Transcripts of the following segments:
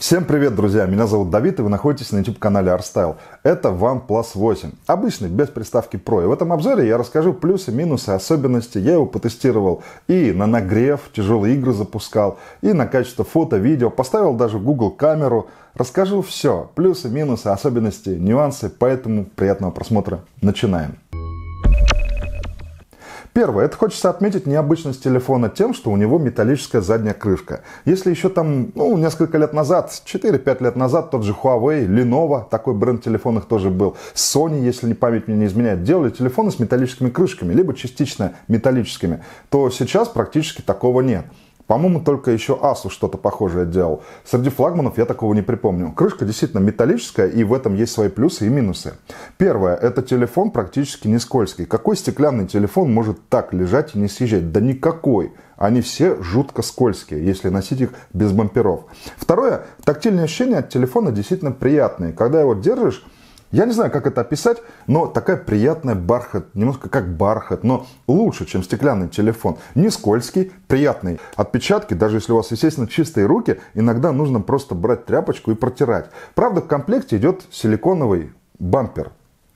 Всем привет, друзья! Меня зовут Давид, и вы находитесь на YouTube-канале ArtStyle. Это OnePlus 8. Обычный, без приставки Pro. И в этом обзоре я расскажу плюсы, минусы, особенности. Я его потестировал и на нагрев, тяжелые игры запускал, и на качество фото, видео. Поставил даже Google камеру. Расскажу все. Плюсы, минусы, особенности, нюансы. Поэтому приятного просмотра. Начинаем. Первое, это хочется отметить необычность телефона тем, что у него металлическая задняя крышка. Если еще там, ну, несколько лет назад, 4-5 лет назад, тот же Huawei, Lenovo, такой бренд телефонных тоже был, Sony, если не память мне не изменяет, делали телефоны с металлическими крышками, либо частично металлическими, то сейчас практически такого нет. По-моему, только еще Asus что-то похожее делал. Среди флагманов я такого не припомню. Крышка действительно металлическая, и в этом есть свои плюсы и минусы. Первое, это телефон практически не скользкий. Какой стеклянный телефон может так лежать и не съезжать? Да никакой они все жутко скользкие, если носить их без бамперов. Второе, тактильные ощущения от телефона действительно приятные. Когда его держишь, я не знаю, как это описать, но такая приятная бархат, немножко как бархат, но лучше, чем стеклянный телефон. Не скользкий, приятный. Отпечатки, даже если у вас, естественно, чистые руки, иногда нужно просто брать тряпочку и протирать. Правда, в комплекте идет силиконовый бампер,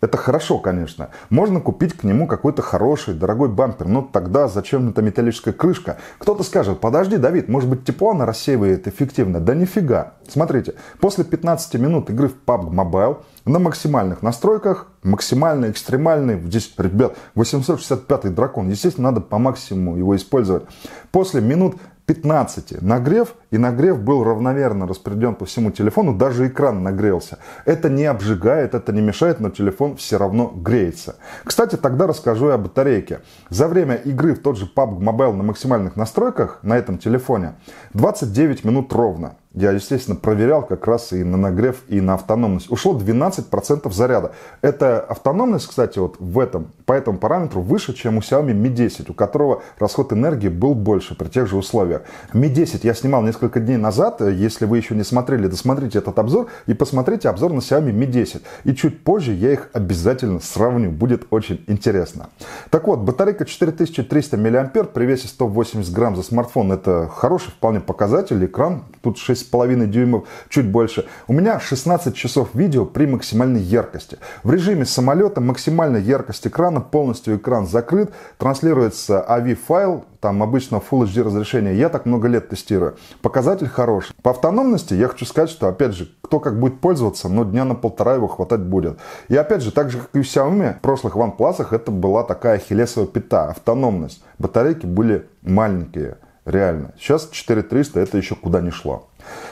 это хорошо, конечно. Можно купить к нему какой-то хороший, дорогой бампер, но тогда зачем эта металлическая крышка? Кто-то скажет, подожди, Давид, может быть тепло она рассеивает эффективно? Да нифига. Смотрите, после 15 минут игры в PUBG Mobile на максимальных настройках, максимальный экстремальный, здесь, ребят, 865 дракон, естественно, надо по максимуму его использовать. После минут 15 нагрев, и нагрев был равномерно распределен по всему телефону, даже экран нагрелся. Это не обжигает, это не мешает, но телефон все равно греется. Кстати, тогда расскажу и о батарейке. За время игры в тот же PUBG Mobile на максимальных настройках на этом телефоне 29 минут ровно. Я, естественно, проверял как раз и на нагрев, и на автономность. Ушло 12% заряда. Эта автономность, кстати, вот в этом, по этому параметру выше, чем у Xiaomi Mi 10, у которого расход энергии был больше при тех же условиях. Mi 10 я снимал несколько дней назад. Если вы еще не смотрели, досмотрите этот обзор и посмотрите обзор на Xiaomi Mi 10. И чуть позже я их обязательно сравню. Будет очень интересно. Так вот, батарейка 4300 мА при весе 180 грамм за смартфон. Это хороший вполне показатель. Экран тут 6 10,5 дюймов, чуть больше. У меня 16 часов видео при максимальной яркости. В режиме самолета максимальная яркость экрана, полностью экран закрыт, транслируется AV-файл, там обычно Full HD разрешение, я так много лет тестирую. Показатель хороший. По автономности я хочу сказать, что, опять же, кто как будет пользоваться, но дня на полтора его хватать будет. И опять же, так же, как и у Xiaomi, в прошлых OnePlus это была такая хелесовая пята, автономность. Батарейки были маленькие, реально. Сейчас 4300 это еще куда не шло.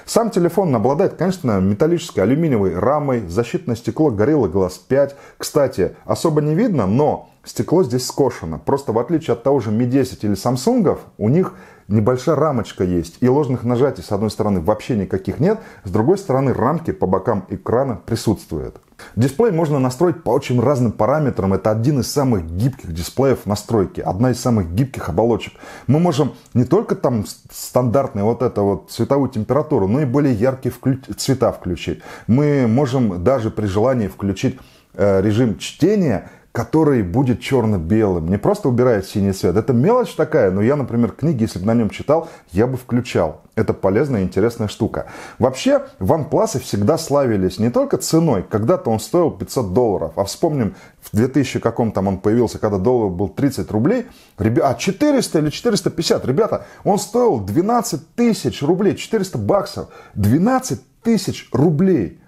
Сам телефон обладает, конечно, металлической алюминиевой рамой, защитное стекло Gorilla Glass 5. Кстати, особо не видно, но стекло здесь скошено. Просто в отличие от того же Mi 10 или Samsung, у них небольшая рамочка есть. И ложных нажатий, с одной стороны, вообще никаких нет. С другой стороны, рамки по бокам экрана присутствуют. Дисплей можно настроить по очень разным параметрам. Это один из самых гибких дисплеев настройки, одна из самых гибких оболочек. Мы можем не только там стандартную вот эту вот цветовую температуру, но и более яркие вклю... цвета включить. Мы можем даже при желании включить э, режим чтения который будет черно-белым, не просто убирает синий свет. Это мелочь такая, но я, например, книги, если бы на нем читал, я бы включал. Это полезная и интересная штука. Вообще, OnePlus всегда славились не только ценой, когда-то он стоил 500 долларов, а вспомним, в 2000 каком там он появился, когда доллар был 30 рублей, ребя... а 400 или 450, ребята, он стоил 12 тысяч рублей, 400 баксов, 12 тысяч рублей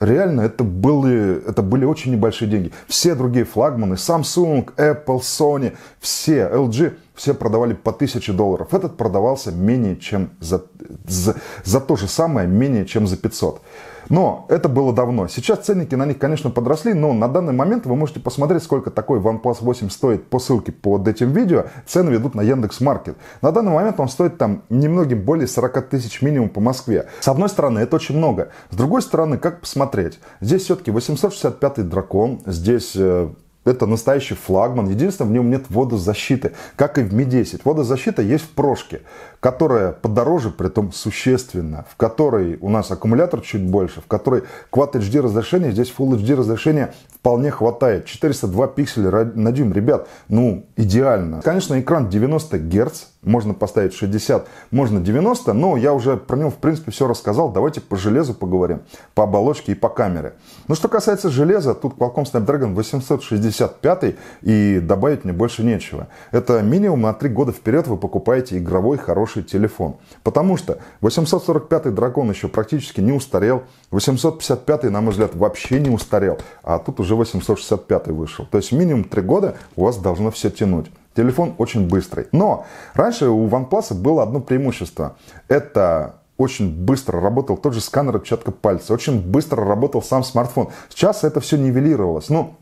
реально это были, это были очень небольшие деньги. Все другие флагманы, Samsung, Apple, Sony, все, LG – все продавали по 1000 долларов. Этот продавался менее чем за, за, за то же самое, менее чем за 500. Но это было давно. Сейчас ценники на них, конечно, подросли, но на данный момент вы можете посмотреть, сколько такой OnePlus 8 стоит по ссылке под этим видео. Цены ведут на Яндекс Маркет. На данный момент он стоит там немногим более 40 тысяч минимум по Москве. С одной стороны, это очень много. С другой стороны, как посмотреть? Здесь все-таки 865 дракон, здесь э, это настоящий флагман. Единственное, в нем нет водозащиты, как и в Ми-10. Водозащита есть в прошке, которая подороже, при том существенно, в которой у нас аккумулятор чуть больше, в которой Quad HD разрешение, здесь Full HD разрешение вполне хватает. 402 пикселя на дюйм, ребят, ну, идеально. Конечно, экран 90 Гц, можно поставить 60, можно 90, но я уже про него, в принципе, все рассказал. Давайте по железу поговорим, по оболочке и по камере. Ну, что касается железа, тут Qualcomm Snapdragon 865 и добавить мне больше нечего. Это минимум на 3 года вперед вы покупаете игровой хороший телефон. Потому что 845 Дракон еще практически не устарел, 855 на мой взгляд, вообще не устарел. А тут уже уже 865 вышел. То есть минимум 3 года у вас должно все тянуть. Телефон очень быстрый. Но раньше у OnePlus было одно преимущество. Это очень быстро работал тот же сканер отпечатка пальца, очень быстро работал сам смартфон. Сейчас это все нивелировалось. Ну,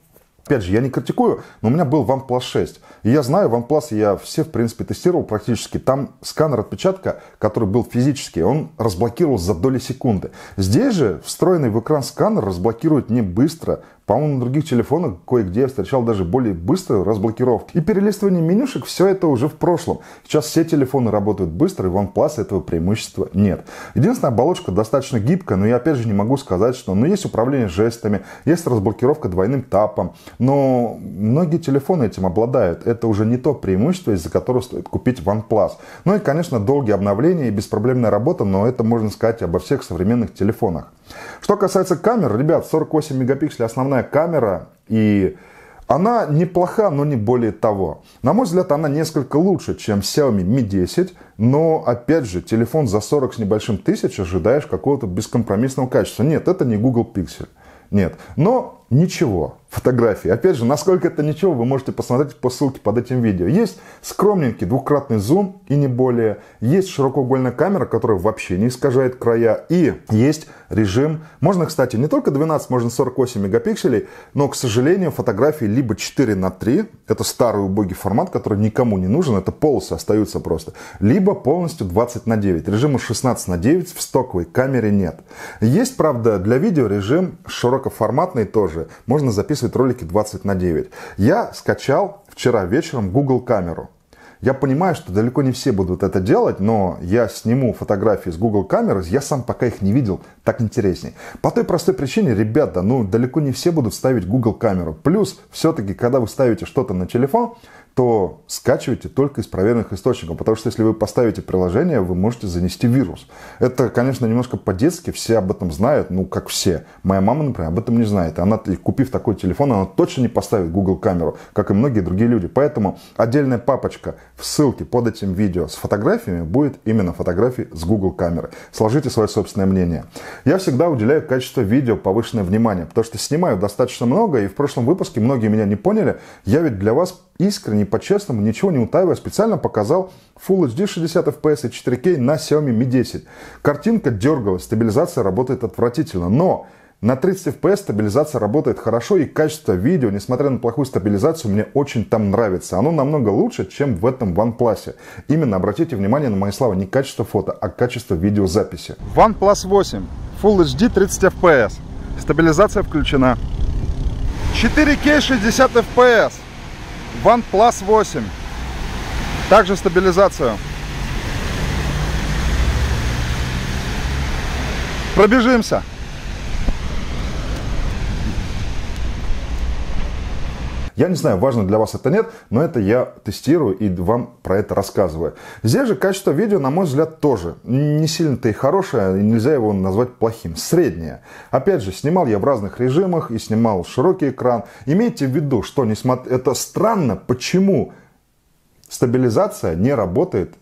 Опять же, я не критикую, но у меня был OnePlus 6. И я знаю, OnePlus я все, в принципе, тестировал практически. Там сканер отпечатка, который был физический, он разблокировался за доли секунды. Здесь же встроенный в экран сканер разблокирует не быстро, по-моему, на других телефонах кое-где я встречал даже более быструю разблокировку. И перелистывание менюшек все это уже в прошлом. Сейчас все телефоны работают быстро, и в OnePlus этого преимущества нет. Единственная оболочка достаточно гибкая, но я опять же не могу сказать, что ну, есть управление жестами, есть разблокировка двойным тапом, но многие телефоны этим обладают. Это уже не то преимущество, из-за которого стоит купить OnePlus. Ну и, конечно, долгие обновления и беспроблемная работа, но это можно сказать обо всех современных телефонах. Что касается камер, ребят, 48 мегапикселей основная камера и она неплоха, но не более того. На мой взгляд, она несколько лучше, чем Xiaomi Mi 10, но, опять же, телефон за 40 с небольшим тысяч ожидаешь какого-то бескомпромиссного качества. Нет, это не Google Pixel. Нет. Но ничего, фотографии. Опять же, насколько это ничего, вы можете посмотреть по ссылке под этим видео. Есть скромненький двукратный зум и не более. Есть широкоугольная камера, которая вообще не искажает края. И есть режим. Можно, кстати, не только 12, можно 48 мегапикселей, но, к сожалению, фотографии либо 4 на 3, это старый убогий формат, который никому не нужен, это полосы остаются просто, либо полностью 20 на 9. Режима 16 на 9 в стоковой камере нет. Есть, правда, для видео режим широкоформатный тоже. Можно записывать записывает ролики 20 на 9. Я скачал вчера вечером Google камеру. Я понимаю, что далеко не все будут это делать, но я сниму фотографии с Google камеры, я сам пока их не видел, так интересней. По той простой причине, ребята, ну далеко не все будут ставить Google камеру. Плюс, все-таки, когда вы ставите что-то на телефон, то скачивайте только из проверенных источников, потому что если вы поставите приложение, вы можете занести вирус. Это, конечно, немножко по-детски, все об этом знают, ну, как все. Моя мама, например, об этом не знает. Она, купив такой телефон, она точно не поставит Google камеру, как и многие другие люди. Поэтому отдельная папочка в ссылке под этим видео с фотографиями будет именно фотографии с Google камеры. Сложите свое собственное мнение. Я всегда уделяю качество видео повышенное внимание, потому что снимаю достаточно много, и в прошлом выпуске многие меня не поняли. Я ведь для вас искренне, по-честному, ничего не утаивая, специально показал Full HD 60 FPS и 4K на Xiaomi Mi 10. Картинка дергалась, стабилизация работает отвратительно, но на 30 FPS стабилизация работает хорошо, и качество видео, несмотря на плохую стабилизацию, мне очень там нравится. Оно намного лучше, чем в этом OnePlus. Именно обратите внимание на мои слова, не качество фото, а качество видеозаписи. OnePlus 8, Full HD 30 FPS, стабилизация включена. 4K 60 FPS, OnePlus 8. Также стабилизацию. Пробежимся. Я не знаю, важно для вас это нет, но это я тестирую и вам про это рассказываю. Здесь же качество видео, на мой взгляд, тоже не сильно-то и хорошее, и нельзя его назвать плохим, среднее. Опять же, снимал я в разных режимах и снимал широкий экран. Имейте в виду, что несмотря... это странно, почему стабилизация не работает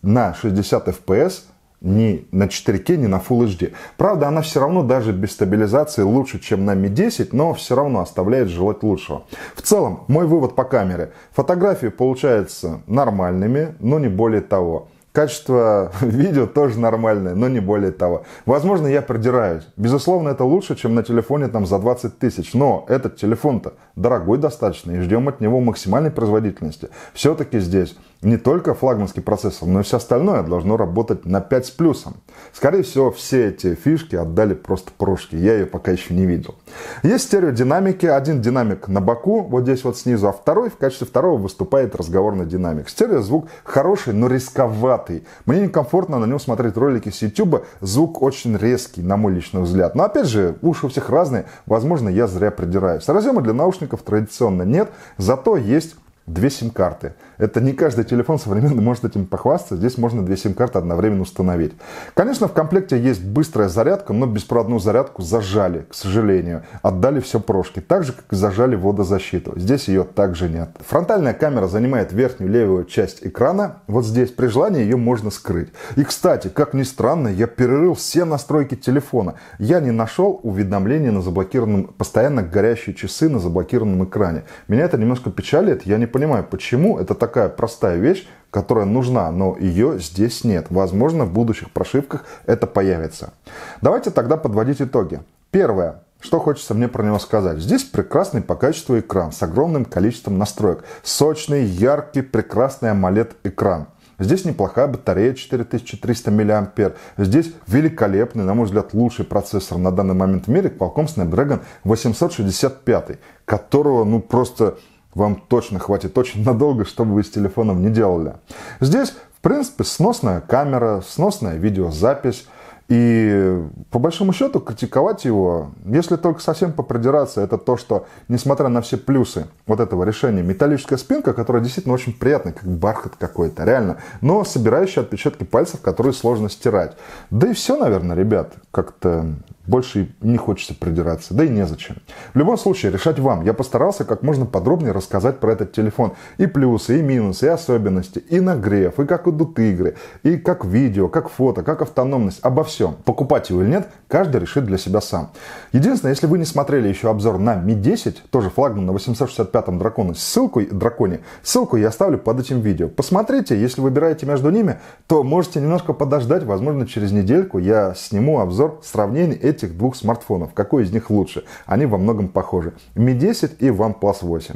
на 60 FPS ни на 4К, ни на Full HD. Правда, она все равно даже без стабилизации лучше, чем на Mi 10, но все равно оставляет желать лучшего. В целом, мой вывод по камере. Фотографии получаются нормальными, но не более того. Качество видео тоже нормальное, но не более того. Возможно, я продираюсь. Безусловно, это лучше, чем на телефоне там за 20 тысяч. Но этот телефон-то дорогой достаточно, и ждем от него максимальной производительности. Все-таки здесь не только флагманский процессор, но и все остальное должно работать на 5 с плюсом. Скорее всего, все эти фишки отдали просто прошки. Я ее пока еще не видел. Есть стереодинамики. Один динамик на боку, вот здесь вот снизу, а второй в качестве второго выступает разговорный динамик. Стереозвук хороший, но рисковат синеватый. Мне некомфортно на нем смотреть ролики с YouTube. Звук очень резкий, на мой личный взгляд. Но опять же, уши у всех разные. Возможно, я зря придираюсь. Разъема для наушников традиционно нет. Зато есть Две сим-карты. Это не каждый телефон современный может этим похвастаться. Здесь можно две сим-карты одновременно установить. Конечно, в комплекте есть быстрая зарядка, но беспроводную зарядку зажали, к сожалению. Отдали все прошки. Так же, как и зажали водозащиту. Здесь ее также нет. Фронтальная камера занимает верхнюю левую часть экрана. Вот здесь при желании ее можно скрыть. И, кстати, как ни странно, я перерыл все настройки телефона. Я не нашел уведомления на заблокированном, постоянно горящие часы на заблокированном экране. Меня это немножко печалит. Я не понимаю, почему это такая простая вещь, которая нужна, но ее здесь нет. Возможно, в будущих прошивках это появится. Давайте тогда подводить итоги. Первое. Что хочется мне про него сказать? Здесь прекрасный по качеству экран с огромным количеством настроек. Сочный, яркий, прекрасный AMOLED-экран. Здесь неплохая батарея 4300 мА. Здесь великолепный, на мой взгляд, лучший процессор на данный момент в мире Qualcomm Snapdragon 865, которого ну просто вам точно хватит очень надолго, чтобы вы с телефоном не делали. Здесь, в принципе, сносная камера, сносная видеозапись. И по большому счету критиковать его, если только совсем попридираться, это то, что несмотря на все плюсы вот этого решения, металлическая спинка, которая действительно очень приятная, как бархат какой-то, реально, но собирающая отпечатки пальцев, которые сложно стирать. Да и все, наверное, ребят, как-то больше не хочется придираться, да и незачем. В любом случае, решать вам. Я постарался как можно подробнее рассказать про этот телефон. И плюсы, и минусы, и особенности, и нагрев, и как идут игры, и как видео, как фото, как автономность, обо всем. Покупать его или нет, каждый решит для себя сам. Единственное, если вы не смотрели еще обзор на Mi 10, тоже флагман на 865-м драконе, ссылку, драконе, ссылку я оставлю под этим видео. Посмотрите, если выбираете между ними, то можете немножко подождать, возможно, через недельку я сниму обзор сравнений этих этих двух смартфонов, какой из них лучше. Они во многом похожи. Mi 10 и OnePlus 8.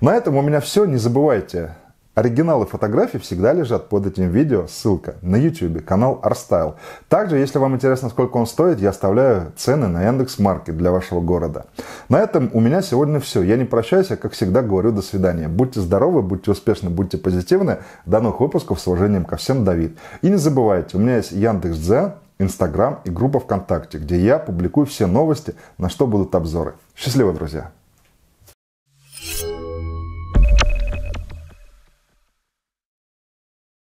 На этом у меня все. Не забывайте Оригиналы фотографий всегда лежат под этим видео, ссылка на YouTube, канал Arstyle. Также, если вам интересно, сколько он стоит, я оставляю цены на Яндекс Маркет для вашего города. На этом у меня сегодня все. Я не прощаюсь, а как всегда говорю до свидания. Будьте здоровы, будьте успешны, будьте позитивны. До новых выпусков с уважением ко всем, Давид. И не забывайте, у меня есть Яндекс.Дзен, Инстаграм и группа ВКонтакте, где я публикую все новости, на что будут обзоры. Счастливо, друзья!